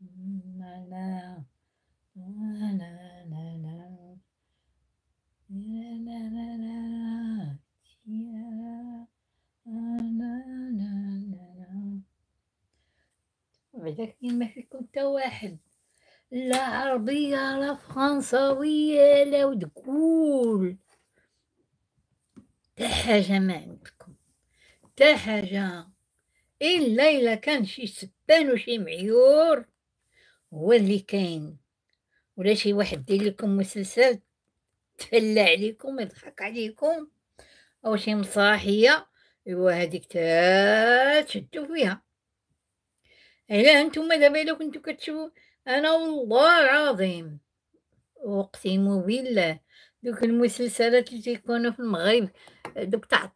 بعدك ما فيكم تا واحد لا عربية لا فرنساوية لا وتقول تا حاجة ما عندكم تا حاجة إلا إلا كان شي سبان وشي معيور هو اللي كاين ولا شي واحد دير لكم مسلسل تفلى عليكم يضحك عليكم او شي مصاحيه ايوا هذيك تشدو فيها الا انتم دابا الا كنتو كتشوفوا انا والله العظيم اقسم بالله دوك المسلسلات اللي تيكونوا في المغرب دوك تاع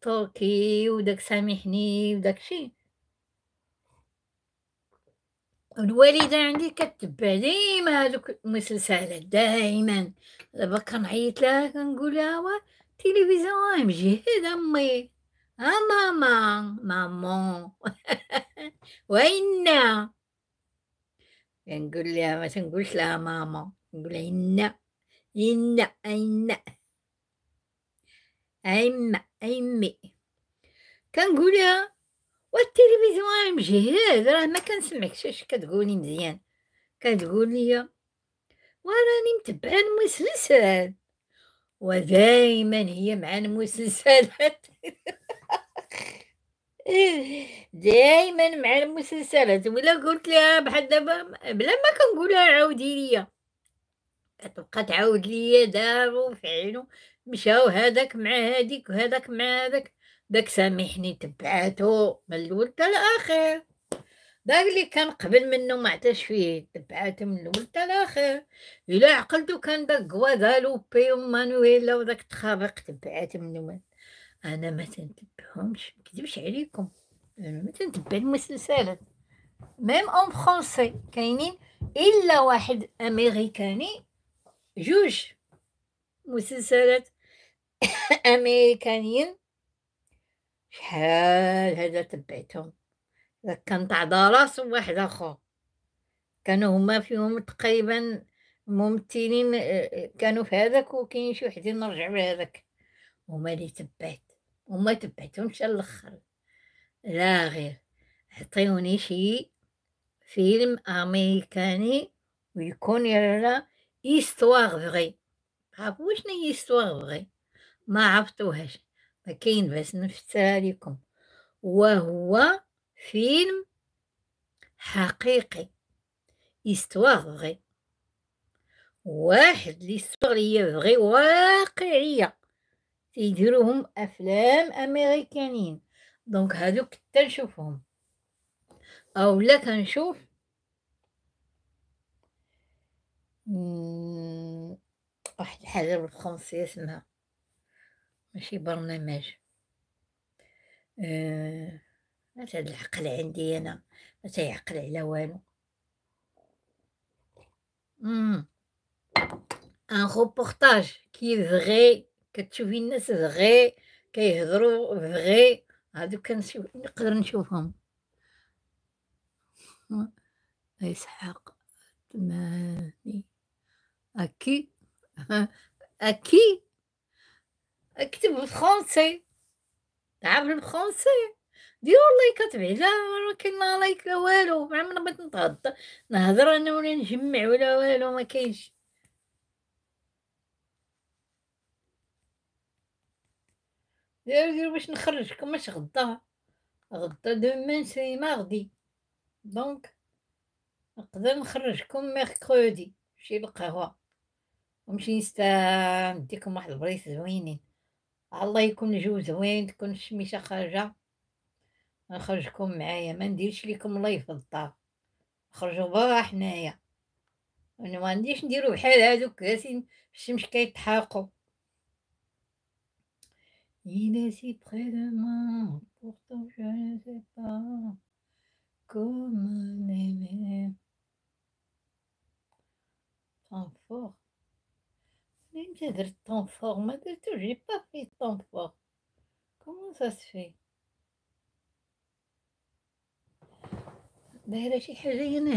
تركي وداك سامحني وداك شي الوالده عندي كتبع ديما هذوك المسلسلات دائما دابا كنعيط لها كنقول لها التلفزيون مجهد امي ها آه، ماما مامون وين كنقول لها ما تنقولش لها ماما نقول لها إنا إنا إنا ايما ايمي كنقول لها والتلفزيون مجهد راه ما كنسمعكش اش كتقولي مزيان كتقول لي وراني متبعه المسلسل ودائما هي مع المسلسلات دائما مع المسلسلات ولا قلت لها بحال دابا بلا ما كنقولها عاودي ليا كتبقى تعاود ليا دابا فعلوا مشاو هذاك مع هذيك وهذاك مع هذاك داك سامحني تبعاتو من الاول حتى الاخر داك اللي كان قبل منه ما عطاش فيه تبعاتو من الاول حتى الاخر الا عقلتو كان داك غوادالوبي ومانويلا وداك تخابق تبعات من الاول انا ما تنتبعهمش مكذبش عليكم انا ما تنتبع المسلسلات ميم اون فرونسي كاينين الا واحد امريكاني جوج مسلسلات امريكانيين شحال هذا تبعتهم داك كانت عدا راس واحد اخر كانوا هما فيهم تقريبا ممتنين آه، آه، كانوا في هذاك وكاين شي وحدين نرجع بهذاك هما اللي تبعت وما تبعتهمش الاخر لا غير عطيوني شي فيلم امريكاني ويكون يرى ايستوار فغي عرفوا شنو هي ايستوار فغي ما عرفتوهاش كاين باس نفسرها لكم وهو فيلم حقيقي استوار فغي واحد ليستوار هي فغي واقعيه تيديروهم افلام امريكانيين دونك هادوك تنشوفهم او لا كنشوف واحد الحاجه بالفرنسيه اسمها ماشي برنامج أه... هاد العقل عندي انا ما تيعقل على والو امم ان روبورتاج كي فري كتشوفي الناس فري كيهضروا فري هادو كنشوف نقدر نشوفهم اسحاق ثماني اكي اكي كتب بالفرونسي عامل بالفرونسي ديروا لايكات بعدا ولكن كاين لايك لا والو ما عمرنا بغيت نتغدى نهضر انا ولا نجمع ولا والو ما كاينش ديروا ديروا باش نخرجكم اش غدا غدا دومان سي ماردي دونك نقدر نخرجكم ميركودي نمشي للقهوه ونمشي نستا نديكم واحد البريس زوينين الله يكون جو زوين تكون الشميشه خارجه نخرجكم معايا ما نديرش ليكم الله يفضل خرجوا برا حنايا انا ما نديش نديرو بحال هادوك جالسين الشمس كيتحرقوا Il est si près de moi, pourtant je ne sais pas comment de tant fort, de tout, j'ai pas fait tant fort. Comment ça se fait ben,